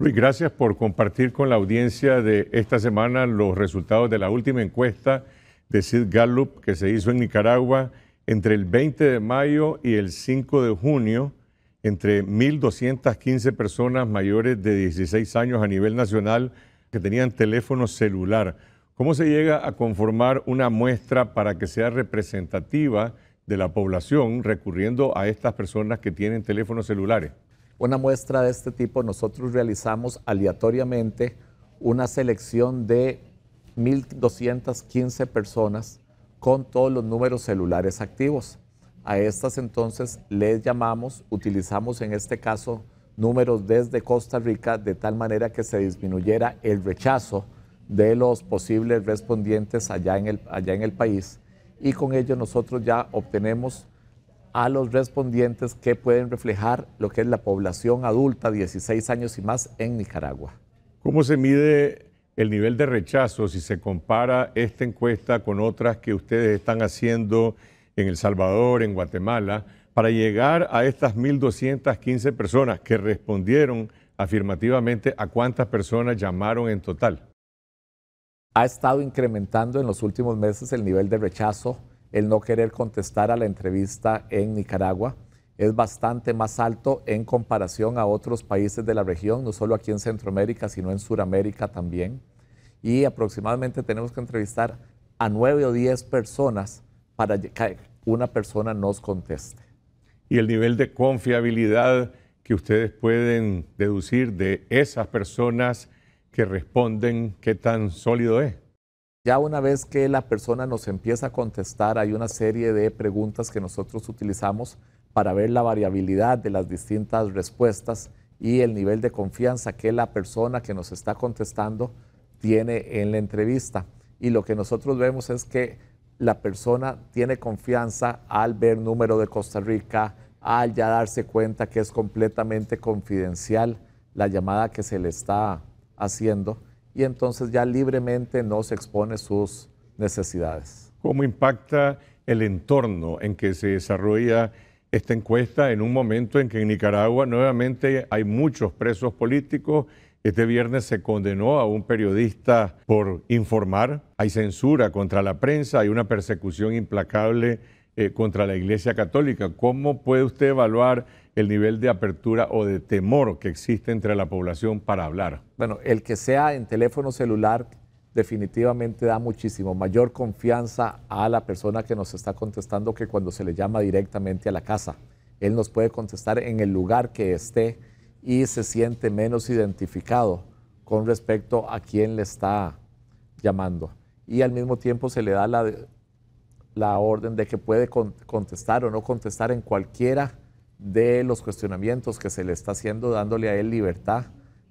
Luis, gracias por compartir con la audiencia de esta semana los resultados de la última encuesta de Sid Gallup que se hizo en Nicaragua entre el 20 de mayo y el 5 de junio entre 1.215 personas mayores de 16 años a nivel nacional que tenían teléfono celular. ¿Cómo se llega a conformar una muestra para que sea representativa de la población recurriendo a estas personas que tienen teléfonos celulares? Una muestra de este tipo, nosotros realizamos aleatoriamente una selección de 1.215 personas con todos los números celulares activos. A estas entonces les llamamos, utilizamos en este caso números desde Costa Rica de tal manera que se disminuyera el rechazo de los posibles respondientes allá en el, allá en el país y con ello nosotros ya obtenemos a los respondientes que pueden reflejar lo que es la población adulta 16 años y más en Nicaragua. ¿Cómo se mide el nivel de rechazo si se compara esta encuesta con otras que ustedes están haciendo en El Salvador, en Guatemala, para llegar a estas 1.215 personas que respondieron afirmativamente a cuántas personas llamaron en total? Ha estado incrementando en los últimos meses el nivel de rechazo el no querer contestar a la entrevista en Nicaragua es bastante más alto en comparación a otros países de la región, no solo aquí en Centroamérica, sino en Suramérica también. Y aproximadamente tenemos que entrevistar a nueve o diez personas para que una persona nos conteste. Y el nivel de confiabilidad que ustedes pueden deducir de esas personas que responden, ¿qué tan sólido es? Ya una vez que la persona nos empieza a contestar, hay una serie de preguntas que nosotros utilizamos para ver la variabilidad de las distintas respuestas y el nivel de confianza que la persona que nos está contestando tiene en la entrevista. Y lo que nosotros vemos es que la persona tiene confianza al ver número de Costa Rica, al ya darse cuenta que es completamente confidencial la llamada que se le está haciendo y entonces ya libremente no se expone sus necesidades. ¿Cómo impacta el entorno en que se desarrolla esta encuesta en un momento en que en Nicaragua nuevamente hay muchos presos políticos? Este viernes se condenó a un periodista por informar, hay censura contra la prensa, hay una persecución implacable eh, contra la Iglesia Católica. ¿Cómo puede usted evaluar el nivel de apertura o de temor que existe entre la población para hablar. Bueno, el que sea en teléfono celular definitivamente da muchísimo mayor confianza a la persona que nos está contestando que cuando se le llama directamente a la casa. Él nos puede contestar en el lugar que esté y se siente menos identificado con respecto a quien le está llamando. Y al mismo tiempo se le da la, la orden de que puede contestar o no contestar en cualquiera de los cuestionamientos que se le está haciendo, dándole a él libertad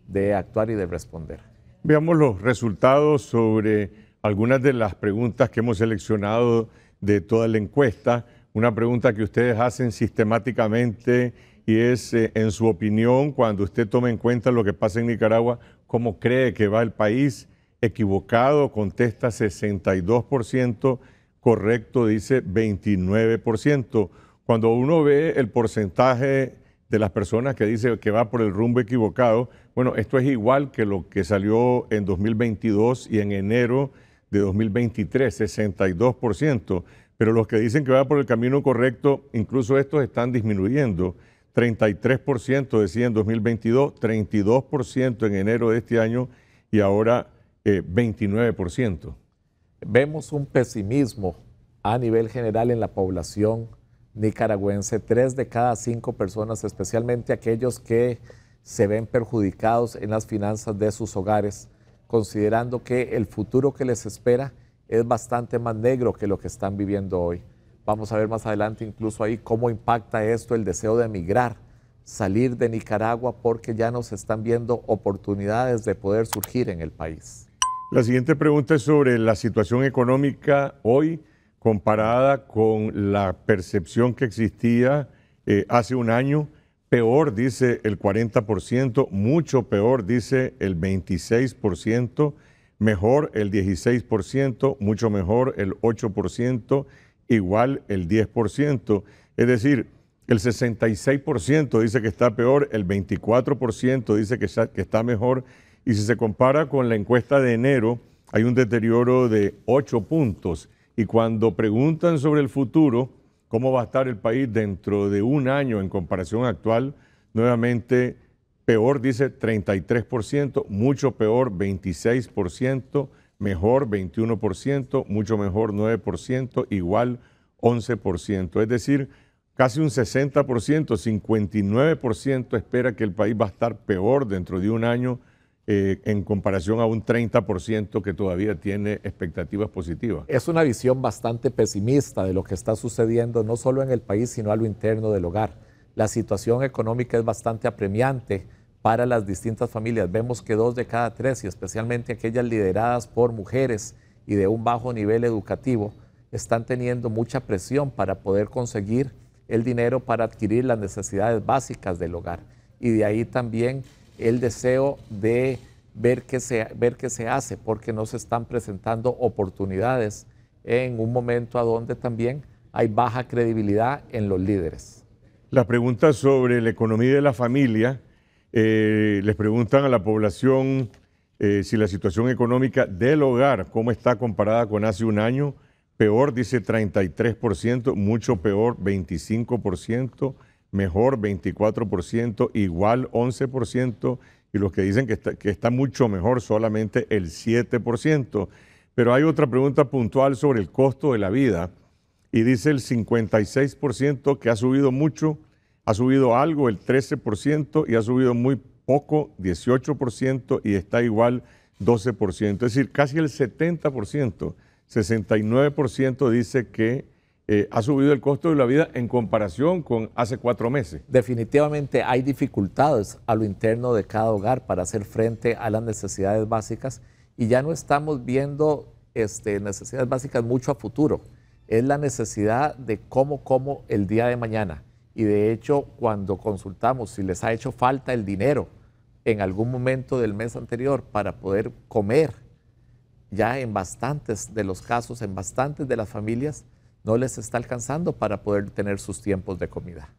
de actuar y de responder. Veamos los resultados sobre algunas de las preguntas que hemos seleccionado de toda la encuesta. Una pregunta que ustedes hacen sistemáticamente y es, eh, en su opinión, cuando usted toma en cuenta lo que pasa en Nicaragua, ¿cómo cree que va el país? Equivocado, contesta 62%, correcto, dice 29% cuando uno ve el porcentaje de las personas que dice que va por el rumbo equivocado, bueno, esto es igual que lo que salió en 2022 y en enero de 2023, 62%, pero los que dicen que va por el camino correcto, incluso estos están disminuyendo. 33% decía en 2022, 32% en enero de este año y ahora 29%. Eh, Vemos un pesimismo a nivel general en la población nicaragüense, tres de cada cinco personas, especialmente aquellos que se ven perjudicados en las finanzas de sus hogares, considerando que el futuro que les espera es bastante más negro que lo que están viviendo hoy. Vamos a ver más adelante incluso ahí cómo impacta esto el deseo de emigrar, salir de Nicaragua porque ya nos están viendo oportunidades de poder surgir en el país. La siguiente pregunta es sobre la situación económica hoy comparada con la percepción que existía eh, hace un año, peor dice el 40%, mucho peor dice el 26%, mejor el 16%, mucho mejor el 8%, igual el 10%. Es decir, el 66% dice que está peor, el 24% dice que que está mejor. Y si se compara con la encuesta de enero, hay un deterioro de 8 puntos. Y cuando preguntan sobre el futuro, cómo va a estar el país dentro de un año en comparación actual, nuevamente peor dice 33%, mucho peor 26%, mejor 21%, mucho mejor 9%, igual 11%. Es decir, casi un 60%, 59% espera que el país va a estar peor dentro de un año eh, en comparación a un 30% que todavía tiene expectativas positivas. Es una visión bastante pesimista de lo que está sucediendo, no solo en el país, sino a lo interno del hogar. La situación económica es bastante apremiante para las distintas familias. Vemos que dos de cada tres, y especialmente aquellas lideradas por mujeres y de un bajo nivel educativo, están teniendo mucha presión para poder conseguir el dinero para adquirir las necesidades básicas del hogar. Y de ahí también el deseo de ver qué se, ver se hace, porque no se están presentando oportunidades en un momento a donde también hay baja credibilidad en los líderes. Las preguntas sobre la economía de la familia, eh, les preguntan a la población eh, si la situación económica del hogar, cómo está comparada con hace un año, peor dice 33%, mucho peor 25%, mejor 24%, igual 11%, y los que dicen que está, que está mucho mejor solamente el 7%. Pero hay otra pregunta puntual sobre el costo de la vida, y dice el 56% que ha subido mucho, ha subido algo el 13% y ha subido muy poco 18% y está igual 12%, es decir, casi el 70%, 69% dice que eh, ha subido el costo de la vida en comparación con hace cuatro meses. Definitivamente hay dificultades a lo interno de cada hogar para hacer frente a las necesidades básicas y ya no estamos viendo este, necesidades básicas mucho a futuro. Es la necesidad de cómo, cómo el día de mañana. Y de hecho, cuando consultamos si les ha hecho falta el dinero en algún momento del mes anterior para poder comer, ya en bastantes de los casos, en bastantes de las familias, no les está alcanzando para poder tener sus tiempos de comida.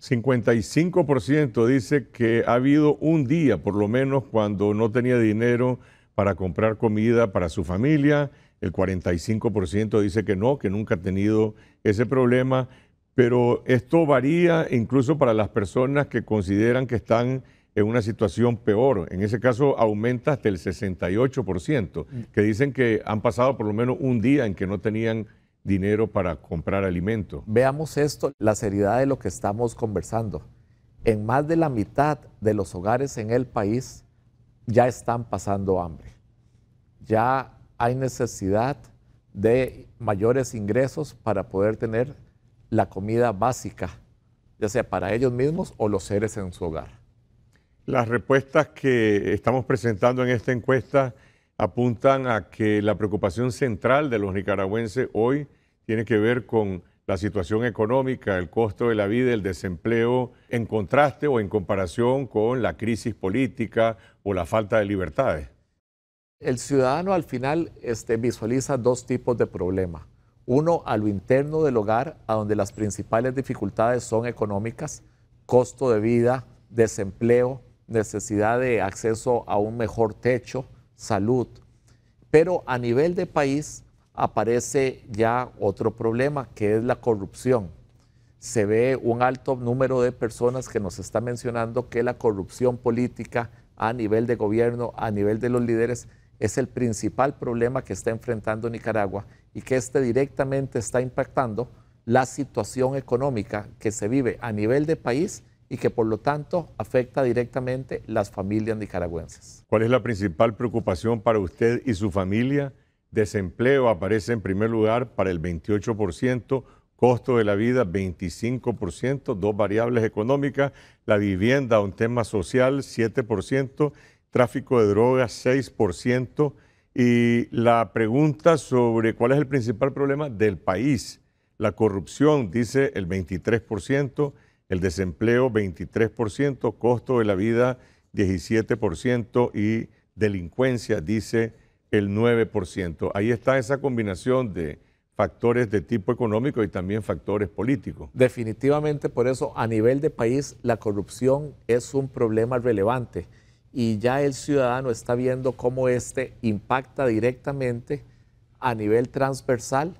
55% dice que ha habido un día, por lo menos, cuando no tenía dinero para comprar comida para su familia. El 45% dice que no, que nunca ha tenido ese problema. Pero esto varía incluso para las personas que consideran que están en una situación peor. En ese caso aumenta hasta el 68%, mm. que dicen que han pasado por lo menos un día en que no tenían dinero para comprar alimentos Veamos esto, la seriedad de lo que estamos conversando. En más de la mitad de los hogares en el país ya están pasando hambre. Ya hay necesidad de mayores ingresos para poder tener la comida básica, ya sea para ellos mismos o los seres en su hogar. Las respuestas que estamos presentando en esta encuesta apuntan a que la preocupación central de los nicaragüenses hoy tiene que ver con la situación económica, el costo de la vida, el desempleo, en contraste o en comparación con la crisis política o la falta de libertades? El ciudadano al final este, visualiza dos tipos de problemas. Uno, a lo interno del hogar, a donde las principales dificultades son económicas, costo de vida, desempleo, necesidad de acceso a un mejor techo, salud. Pero a nivel de país aparece ya otro problema, que es la corrupción. Se ve un alto número de personas que nos está mencionando que la corrupción política a nivel de gobierno, a nivel de los líderes, es el principal problema que está enfrentando Nicaragua y que este directamente está impactando la situación económica que se vive a nivel de país y que por lo tanto afecta directamente las familias nicaragüenses. ¿Cuál es la principal preocupación para usted y su familia? Desempleo aparece en primer lugar para el 28%, costo de la vida 25%, dos variables económicas, la vivienda, un tema social 7%, tráfico de drogas 6%, y la pregunta sobre cuál es el principal problema del país, la corrupción dice el 23%, el desempleo 23%, costo de la vida 17% y delincuencia, dice el 9%. Ahí está esa combinación de factores de tipo económico y también factores políticos. Definitivamente, por eso a nivel de país la corrupción es un problema relevante y ya el ciudadano está viendo cómo este impacta directamente a nivel transversal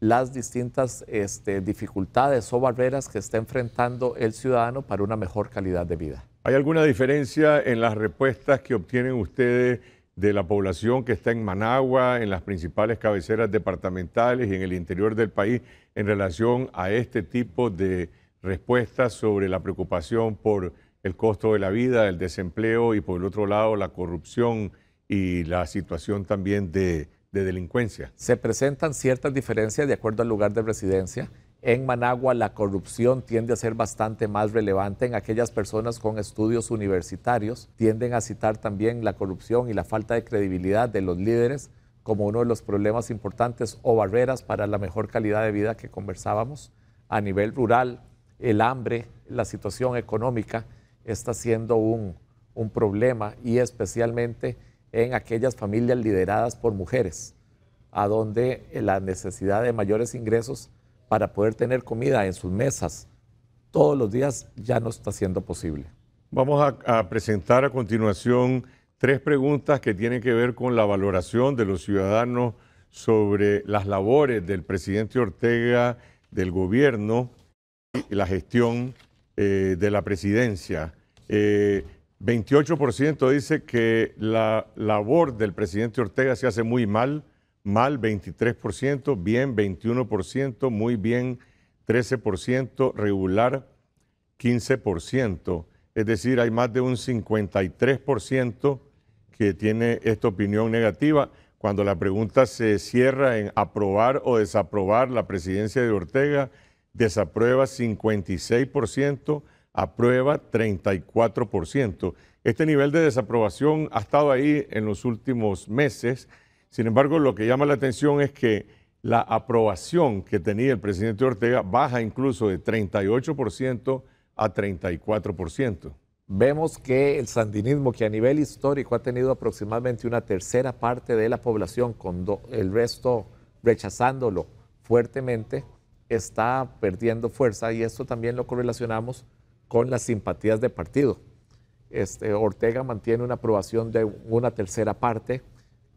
las distintas este, dificultades o barreras que está enfrentando el ciudadano para una mejor calidad de vida. ¿Hay alguna diferencia en las respuestas que obtienen ustedes de la población que está en Managua, en las principales cabeceras departamentales y en el interior del país en relación a este tipo de respuestas sobre la preocupación por el costo de la vida, el desempleo y por el otro lado la corrupción y la situación también de de delincuencia. Se presentan ciertas diferencias de acuerdo al lugar de residencia. En Managua la corrupción tiende a ser bastante más relevante en aquellas personas con estudios universitarios. Tienden a citar también la corrupción y la falta de credibilidad de los líderes como uno de los problemas importantes o barreras para la mejor calidad de vida que conversábamos. A nivel rural, el hambre, la situación económica está siendo un, un problema y especialmente en aquellas familias lideradas por mujeres, a donde eh, la necesidad de mayores ingresos para poder tener comida en sus mesas todos los días ya no está siendo posible. Vamos a, presentar a continuación tres preguntas que tienen que ver con la valoración de los ciudadanos sobre las labores del presidente Ortega, del gobierno y la gestión eh, de la presidencia. Eh, 28% dice que la labor del presidente Ortega se hace muy mal, mal 23%, bien 21%, muy bien 13%, regular 15%. Es decir, hay más de un 53% que tiene esta opinión negativa. Cuando la pregunta se cierra en aprobar o desaprobar la presidencia de Ortega, desaprueba 56%, aprueba 34%. Este nivel de desaprobación ha estado ahí en los últimos meses. Sin embargo, lo que llama la atención es que la aprobación que tenía el presidente Ortega baja incluso de 38% a 34%. Vemos que el sandinismo, que a nivel histórico ha tenido aproximadamente una tercera parte de la población, con el resto rechazándolo fuertemente, está perdiendo fuerza y esto también lo correlacionamos con las simpatías de partido. Este, Ortega mantiene una aprobación de una tercera parte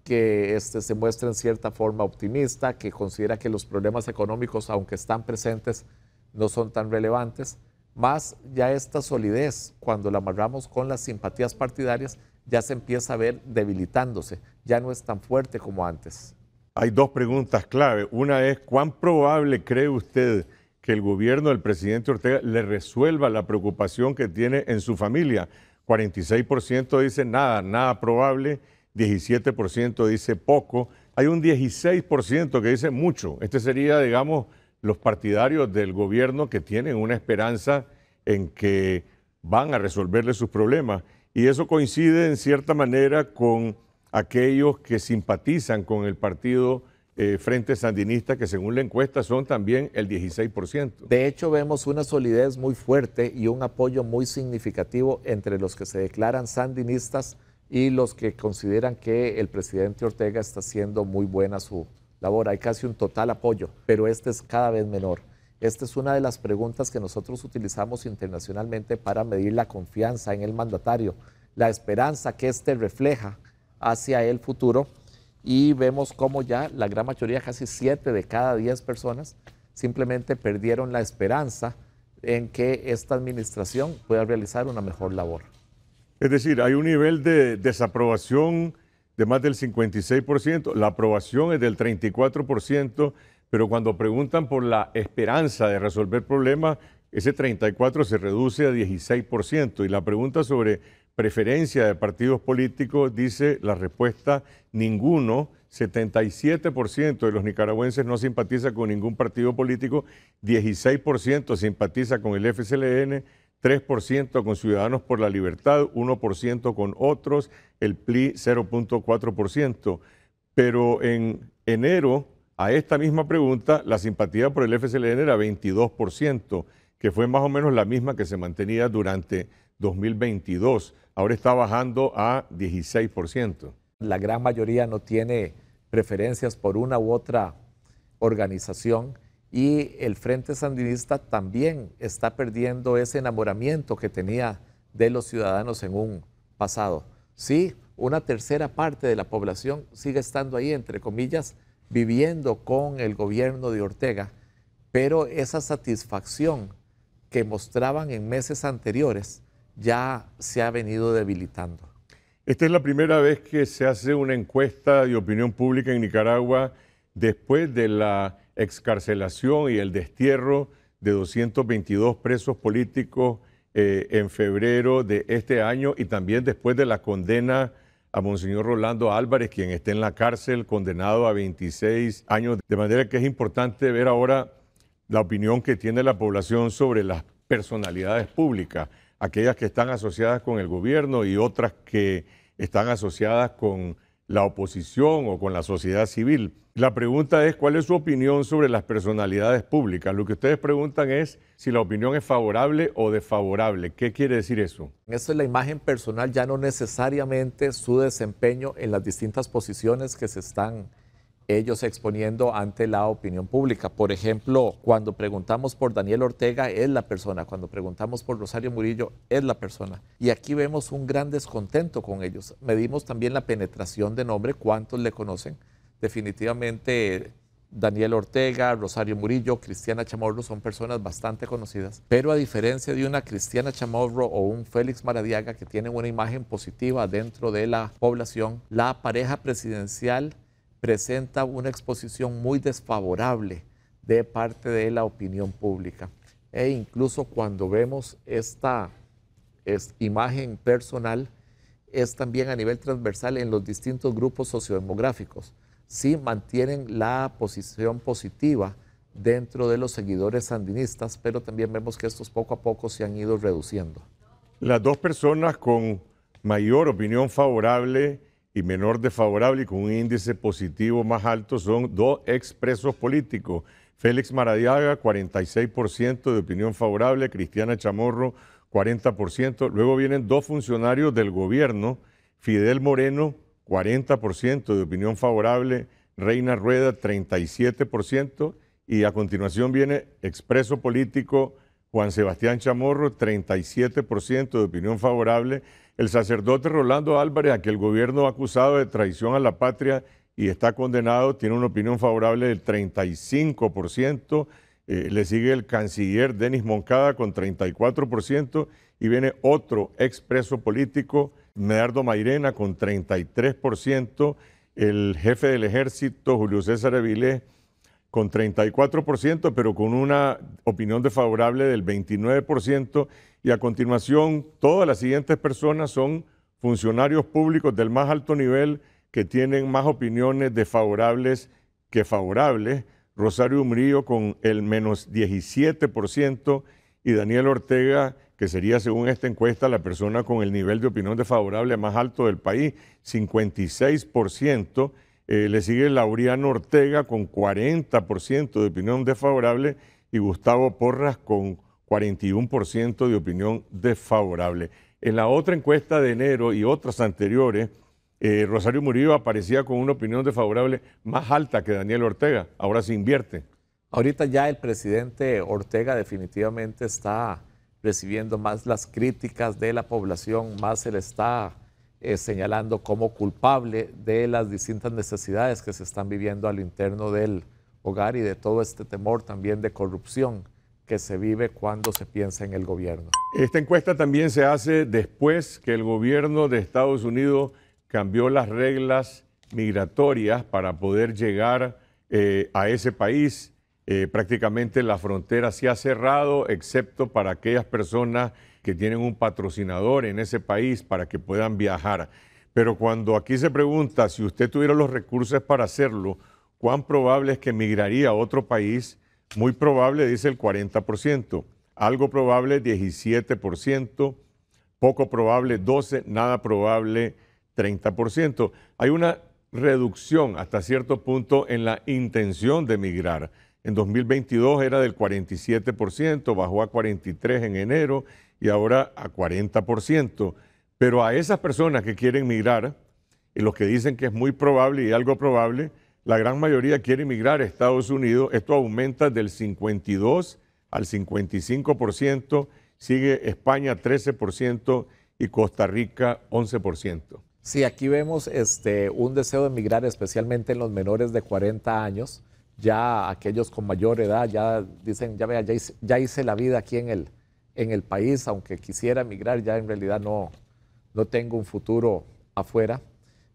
que este, se muestra en cierta forma optimista, que considera que los problemas económicos, aunque están presentes, no son tan relevantes, más ya esta solidez, cuando la amarramos con las simpatías partidarias, ya se empieza a ver debilitándose, ya no es tan fuerte como antes. Hay dos preguntas clave. Una es, ¿cuán probable cree usted que el gobierno del presidente Ortega le resuelva la preocupación que tiene en su familia. 46% dice nada, nada probable, 17% dice poco, hay un 16% que dice mucho. Este sería, digamos, los partidarios del gobierno que tienen una esperanza en que van a resolverle sus problemas. Y eso coincide en cierta manera con aquellos que simpatizan con el partido eh, Frente Sandinista, que según la encuesta son también el 16%. De hecho, vemos una solidez muy fuerte y un apoyo muy significativo entre los que se declaran sandinistas y los que consideran que el presidente Ortega está haciendo muy buena su labor. Hay casi un total apoyo, pero este es cada vez menor. Esta es una de las preguntas que nosotros utilizamos internacionalmente para medir la confianza en el mandatario, la esperanza que éste refleja hacia el futuro y vemos cómo ya la gran mayoría, casi 7 de cada 10 personas, simplemente perdieron la esperanza en que esta administración pueda realizar una mejor labor. Es decir, hay un nivel de desaprobación de más del 56%, la aprobación es del 34%, pero cuando preguntan por la esperanza de resolver problemas, ese 34% se reduce a 16%. Y la pregunta sobre preferencia de partidos políticos, dice la respuesta ninguno. 77% de los nicaragüenses no simpatiza con ningún partido político, 16% simpatiza con el FCLN, 3% con Ciudadanos por la Libertad, 1% con otros, el PLI 0.4%. Pero en enero, a esta misma pregunta, la simpatía por el FCLN era 22%, que fue más o menos la misma que se mantenía durante 2022 ahora está bajando a 16%. La gran mayoría no tiene preferencias por una u otra organización y el Frente Sandinista también está perdiendo ese enamoramiento que tenía de los ciudadanos en un pasado. Sí, una tercera parte de la población sigue estando ahí, entre comillas, viviendo con el gobierno de Ortega, pero esa satisfacción que mostraban en meses anteriores ya se ha venido debilitando. Esta es la primera vez que se hace una encuesta de opinión pública en Nicaragua después de la excarcelación y el destierro de 222 presos políticos eh, en febrero de este año y también después de la condena a Monseñor Rolando Álvarez, quien está en la cárcel condenado a 26 años. De manera que es importante ver ahora la opinión que tiene la población sobre las personalidades públicas aquellas que están asociadas con el gobierno y otras que están asociadas con la oposición o con la sociedad civil. La pregunta es cuál es su opinión sobre las personalidades públicas. Lo que ustedes preguntan es si la opinión es favorable o desfavorable. ¿Qué quiere decir eso? Eso es la imagen personal, ya no necesariamente su desempeño en las distintas posiciones que se están ellos exponiendo ante la opinión pública. Por ejemplo, cuando preguntamos por Daniel Ortega, es la persona. Cuando preguntamos por Rosario Murillo, es la persona. Y aquí vemos un gran descontento con ellos. Medimos también la penetración de nombre, cuántos le conocen. Definitivamente Daniel Ortega, Rosario Murillo, Cristiana Chamorro son personas bastante conocidas, pero a diferencia de una Cristiana Chamorro o un Félix Maradiaga que tienen una imagen positiva dentro de la población, la pareja presidencial presenta una exposición muy desfavorable de parte de la opinión pública. E incluso cuando vemos esta, imagen personal, es también a nivel transversal en los distintos grupos sociodemográficos. Sí mantienen la posición positiva dentro de los seguidores sandinistas, pero también vemos que estos poco a poco se han ido reduciendo. Las dos personas con mayor opinión favorable y menor desfavorable y con un índice positivo más alto son dos expresos políticos. Félix Maradiaga, 46% de opinión favorable, Cristiana Chamorro, 40%. Luego vienen dos funcionarios del gobierno, Fidel Moreno, 40% de opinión favorable, Reina Rueda, 37%, y a continuación viene expreso político Juan Sebastián Chamorro, 37% de opinión favorable, el sacerdote Rolando Álvarez, a que el gobierno ha acusado de traición a la patria y está condenado, tiene una opinión favorable del 35%. Eh, le sigue el canciller Denis Moncada con 34% y viene otro expreso político, Medardo Mairena, con 33%, el jefe del ejército, Julio César Avilés, con 34%, pero con una opinión desfavorable del 29%, y a continuación todas las siguientes personas son funcionarios públicos del más alto nivel que tienen más opiniones desfavorables que favorables. Rosario Murillo con el menos 17% y Daniel Ortega, que sería según esta encuesta la persona con el nivel de opinión desfavorable más alto del país, 56%. Eh, le sigue Laureano Ortega con 40% de opinión desfavorable y Gustavo Porras con 41% de opinión desfavorable. En la otra encuesta de enero y otras anteriores, eh, Rosario Murillo aparecía con una opinión desfavorable más alta que Daniel Ortega. Ahora se invierte. Ahorita ya el presidente Ortega definitivamente está recibiendo más las críticas de la población, más se le está eh, señalando como culpable de las distintas necesidades que se están viviendo al interno del hogar y de todo este temor también de corrupción que se vive cuando se piensa en el gobierno. Esta encuesta también se hace después que el gobierno de Estados Unidos cambió las reglas migratorias para poder llegar eh, a ese país. Eh, prácticamente la frontera se ha cerrado, excepto para aquellas personas que tienen un patrocinador en ese país para que puedan viajar. Pero cuando aquí se pregunta si usted tuviera los recursos para hacerlo, cuán probable es que emigraría a otro país, muy probable dice el 40%, algo probable 17%, poco probable 12%, nada probable 30%. Hay una reducción hasta cierto punto en la intención de migrar. En 2022 era del 47%, bajó a 43% en enero y ahora a 40%. Pero a esas personas que quieren migrar, y los que dicen que es muy probable y algo probable, la gran mayoría quiere emigrar a Estados Unidos. Esto aumenta del 52 al 55%, sigue España 13% y Costa Rica 11%. Sí, aquí vemos este, un deseo de emigrar especialmente en los menores de 40 años, ya aquellos con mayor edad ya dicen, ya vea, ya hice, la vida aquí en el, en el país, aunque quisiera emigrar, ya en realidad no, no tengo un futuro afuera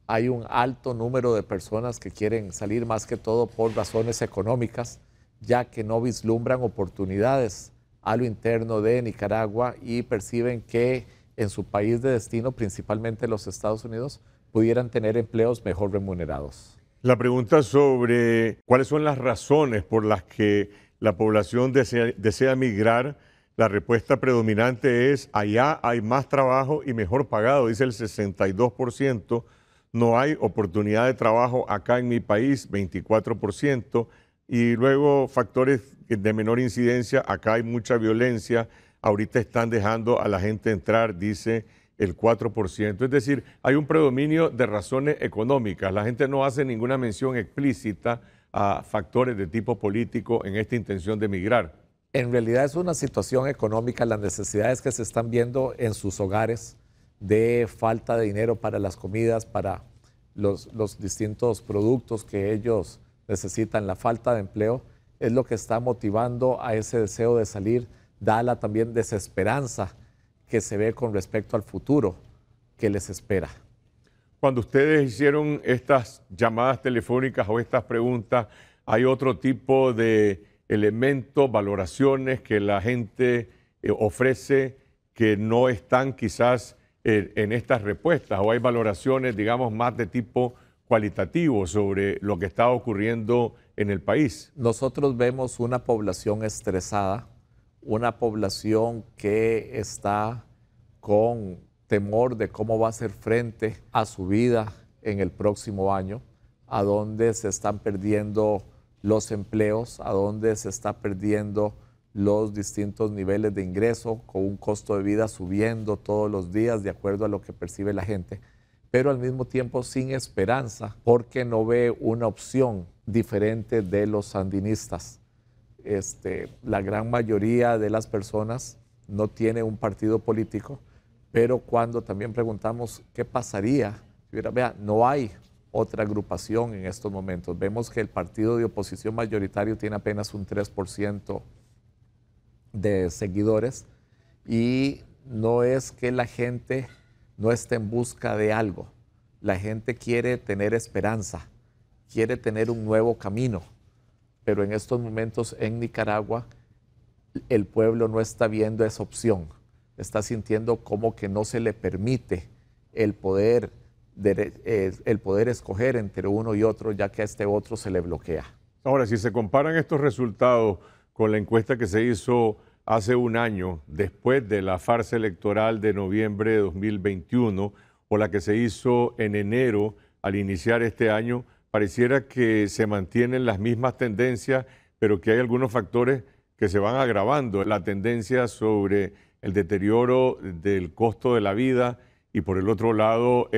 hay un alto número de personas que quieren salir más que todo por razones económicas, ya que no vislumbran oportunidades a lo interno de Nicaragua y perciben que en su país de destino, principalmente los Estados Unidos, pudieran tener empleos mejor remunerados. La pregunta sobre cuáles son las razones por las que la población desea, migrar, la respuesta predominante es allá hay más trabajo y mejor pagado, dice el 62% no hay oportunidad de trabajo acá en mi país, 24%, y luego factores de menor incidencia, acá hay mucha violencia, ahorita están dejando a la gente entrar, dice el 4%, es decir, hay un predominio de razones económicas, la gente no hace ninguna mención explícita a factores de tipo político en esta intención de emigrar. En realidad es una situación económica, las necesidades que se están viendo en sus hogares, de falta de dinero para las comidas, para los, distintos productos que ellos necesitan, la falta de empleo, es lo que está motivando a ese deseo de salir, da la también desesperanza que se ve con respecto al futuro que les espera. Cuando ustedes hicieron estas llamadas telefónicas o estas preguntas, ¿hay otro tipo de elementos, valoraciones que la gente eh, ofrece que no están quizás en, estas respuestas o hay valoraciones, digamos, más de tipo cualitativo sobre lo que está ocurriendo en el país. Nosotros vemos una población estresada, una población que está con temor de cómo va a hacer frente a su vida en el próximo año, a dónde se están perdiendo los empleos, a dónde se está perdiendo los distintos niveles de ingreso, con un costo de vida subiendo todos los días de acuerdo a lo que percibe la gente, pero al mismo tiempo sin esperanza porque no ve una opción diferente de los sandinistas. Este, la gran mayoría de las personas no tiene un partido político, pero cuando también preguntamos qué pasaría, vea, no hay otra agrupación en estos momentos. Vemos que el partido de oposición mayoritario tiene apenas un 3% de seguidores y no es que la gente no esté en busca de algo. La gente quiere tener esperanza, quiere tener un nuevo camino, pero en estos momentos en Nicaragua el pueblo no está viendo esa opción, está sintiendo como que no se le permite el poder, eh, el poder escoger entre uno y otro, ya que a este otro se le bloquea. Ahora, si se comparan estos resultados con la encuesta que se hizo hace un año, después de la farsa electoral de noviembre de 2021 o la que se hizo en enero al iniciar este año, pareciera que se mantienen las mismas tendencias, pero que hay algunos factores que se van agravando. La tendencia sobre el deterioro del costo de la vida y por el otro lado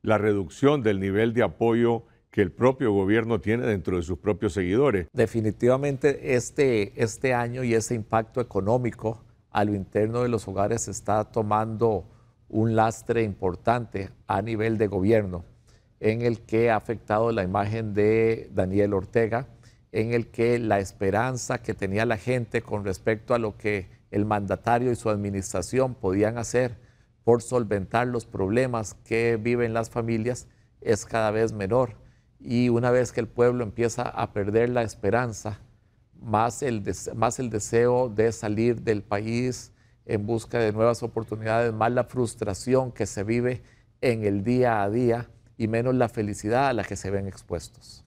la reducción del nivel de apoyo que el propio gobierno tiene dentro de sus propios seguidores. Definitivamente este, este año y ese impacto económico a lo interno de los hogares está tomando un lastre importante a nivel de gobierno, en el que ha afectado la imagen de Daniel Ortega, en el que la esperanza que tenía la gente con respecto a lo que el mandatario y su administración podían hacer por solventar los problemas que viven las familias es cada vez menor y una vez que el pueblo empieza a perder la esperanza, más el, más el deseo de salir del país en busca de nuevas oportunidades, más la frustración que se vive en el día a día y menos la felicidad a la que se ven expuestos.